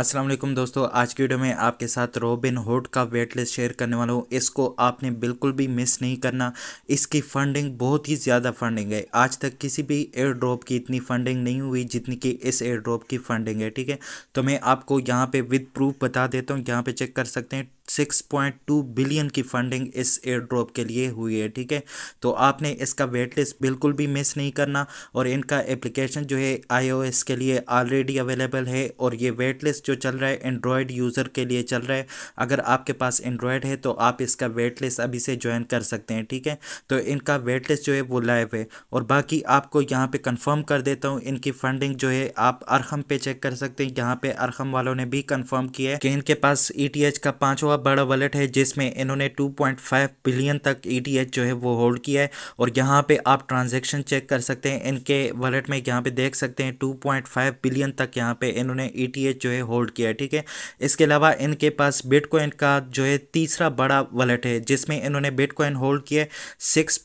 अस्सलाम वालेकुम दोस्तों आज की वीडियो में आपके साथ रोबिन हुड का वेट लिस्ट शेयर करने वाला हूँ इसको आपने बिल्कुल भी मिस नहीं करना इसकी फंडिंग बहुत ही ज़्यादा फंडिंग है आज तक किसी भी एयर ड्रॉप की इतनी फंडिंग नहीं हुई जितनी कि इस एयर ड्रॉप की फंडिंग है ठीक है तो मैं आपको यहाँ पे विद प्रूफ बता देता हूँ यहाँ पे चेक कर सकते हैं सिक्स पॉइंट टू बिलियन की फंडिंग इस एयर ड्रॉप के लिए हुई है ठीक है तो आपने इसका वेट लिस्ट बिल्कुल भी मिस नहीं करना और इनका एप्लीकेशन जो है आईओएस के लिए ऑलरेडी अवेलेबल है और ये वेट लिस्ट जो चल रहा है एंड्रॉयड यूज़र के लिए चल रहा है अगर आपके पास एंड्रॉयड है तो आप इसका वेट लिस्ट अभी से ज्वाइन कर सकते हैं ठीक है तो इनका वेट लिस्ट जो है वो लाइव है और बाकी आपको यहाँ पर कन्फर्म कर देता हूँ इनकी फंडिंग जो है आप अरखम पे चेक कर सकते हैं यहाँ पे अरखम वालों ने भी कन्फर्म किया है कि इनके पास ई e का पाँचवा हुआ बड़ा वॉलेट है जिसमें इन्होंने 2.5 बिलियन तक ई e जो है वो होल्ड किया है और यहाँ पे आप ट्रांजेक्शन चेक कर सकते हैं इनके वॉलेट में यहाँ पे देख सकते हैं 2.5 बिलियन तक यहाँ पे इन्होंने ई e जो है होल्ड किया है ठीक है इसके अलावा इनके पास बिटकॉइन का जो है तीसरा बड़ा वॉलेट है जिसमें इन्होंने बिटकॉइन होल्ड किया है सिक्स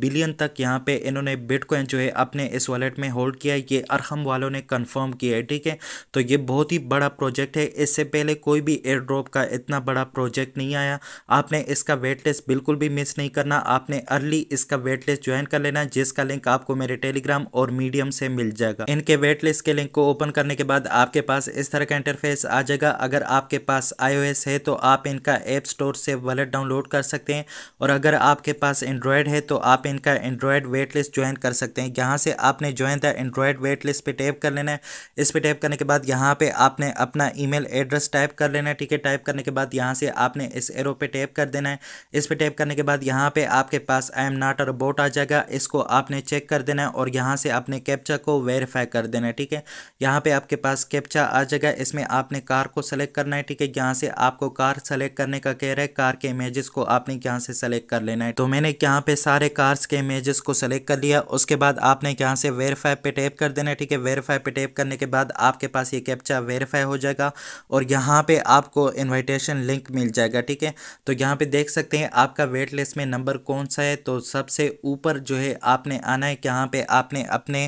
बिलियन तक यहाँ पर इन्होंने बिटकॉइन जो है अपने इस वॉलेट में होल्ड किया है ये अरहम वालों ने कन्फर्म किया है ठीक है तो ये बहुत ही बड़ा प्रोजेक्ट है इससे पहले कोई भी एयर ड्रॉप का इतना बड़ा प्रोजेक्ट नहीं आया आपने इसका वेट लिस्ट बिल्कुल भी मिस नहीं करना आपने अर्ली इसका वेट लिस्ट ज्वाइन कर लेना जिसका लिंक आपको मेरे टेलीग्राम और मीडियम से मिल जाएगा इनके वेट लिस्ट के लिंक को ओपन करने के बाद आपके पास इस तरह का इंटरफेस आ जाएगा अगर आपके पास आईओएस है तो आप इनका ऐप स्टोर से वॉलेट डाउनलोड कर सकते हैं और अगर आपके पास एंड्रॉयड है तो आप इनका एंड्रॉयड वेट लिस्ट ज्वाइन कर सकते हैं यहाँ से आपने join the android waitlist पर टैप कर लेना है इस पर टैप करने के बाद यहाँ पे आपने अपना ईमेल एड्रेस टाइप कर लेना है ठीक है टाइप करने के बाद यहाँ से आपने इस एरो पे टैप कर देना है इस पे टैप करने के बाद यहाँ पे आपके पास I'm not a bot आ जाएगा इसको आपने चेक कर देना है और यहाँ से अपने कैप्चा को वेरीफाई कर देना है ठीक है यहाँ पे आपके पास कैप्चा आ जाएगा इसमें आपने कार को सेलेक्ट करना है ठीक है यहाँ से आपको कार सेलेक्ट करने का कह रहा है कार के इमेजेस को आपने यहाँ से सेलेक्ट कर लेना है तो मैंने यहाँ पे सारे कार्स के इमेजेस को सेलेक्ट कर लिया उसके बाद आपने यहाँ से वेरीफाई पे टैप कर देना है ठीक है वेरीफाई पे टैप करने के बाद आपके पास ये कैप्चा वेरीफाई हो जाएगा और यहाँ पे आपको इन्विटेशन लिंक मिल जाएगा ठीक है तो यहाँ पे देख सकते हैं आपका वेट लिस्ट में नंबर कौन सा है तो सबसे ऊपर जो है आपने आना है यहाँ पे आपने अपने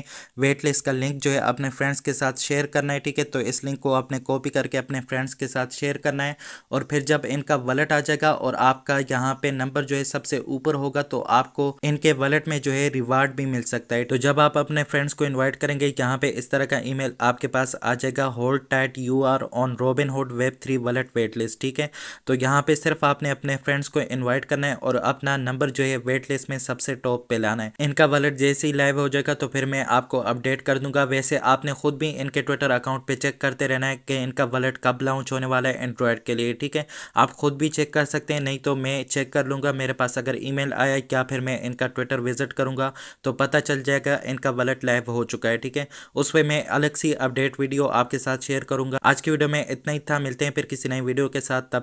वेट लिस्ट का लिंक जो है अपने फ्रेंड्स के साथ शेयर करना है ठीक है तो इस लिंक को आपने कॉपी करके अपने फ्रेंड्स के साथ शेयर करना है और फिर जब इनका वॉलेट आ जाएगा और आपका यहाँ पे नंबर जो है सबसे ऊपर होगा तो आपको इनके वॉलेट में जो है रिवार्ड भी मिल सकता है तो जब आप अपने फ्रेंड्स को इन्वाइट करेंगे यहाँ पे इस तरह का ई आपके पास आ जाएगा hold tight you're on Robinhood web three wallet waitlist ठीक है तो यहाँ पे सिर्फ आपने अपने फ्रेंड्स को इन्वाइट करना है और अपना नंबर जो है वेट लिस्ट में सबसे टॉप पे लाना है इनका वॉलेट जैसे ही लाइव हो जाएगा तो फिर मैं आपको अपडेट कर दूंगा वैसे आपने खुद भी इनके ट्विटर अकाउंट पे चेक करते रहना है कि इनका वॉलेट कब लॉन्च होने वाला है एंड्रॉयड के लिए ठीक है आप खुद भी चेक कर सकते हैं नहीं तो मैं चेक कर लूंगा मेरे पास अगर ई आया क्या फिर मैं इनका ट्विटर विजिट करूंगा तो पता चल जाएगा इनका वॉलेट लाइव हो चुका है ठीक है उस पर मैं अलग सी अपडेट वीडियो आपके साथ शेयर करूंगा आज की वीडियो में इतना ही था मिलते हैं फिर किसी नई वीडियो के साथ तब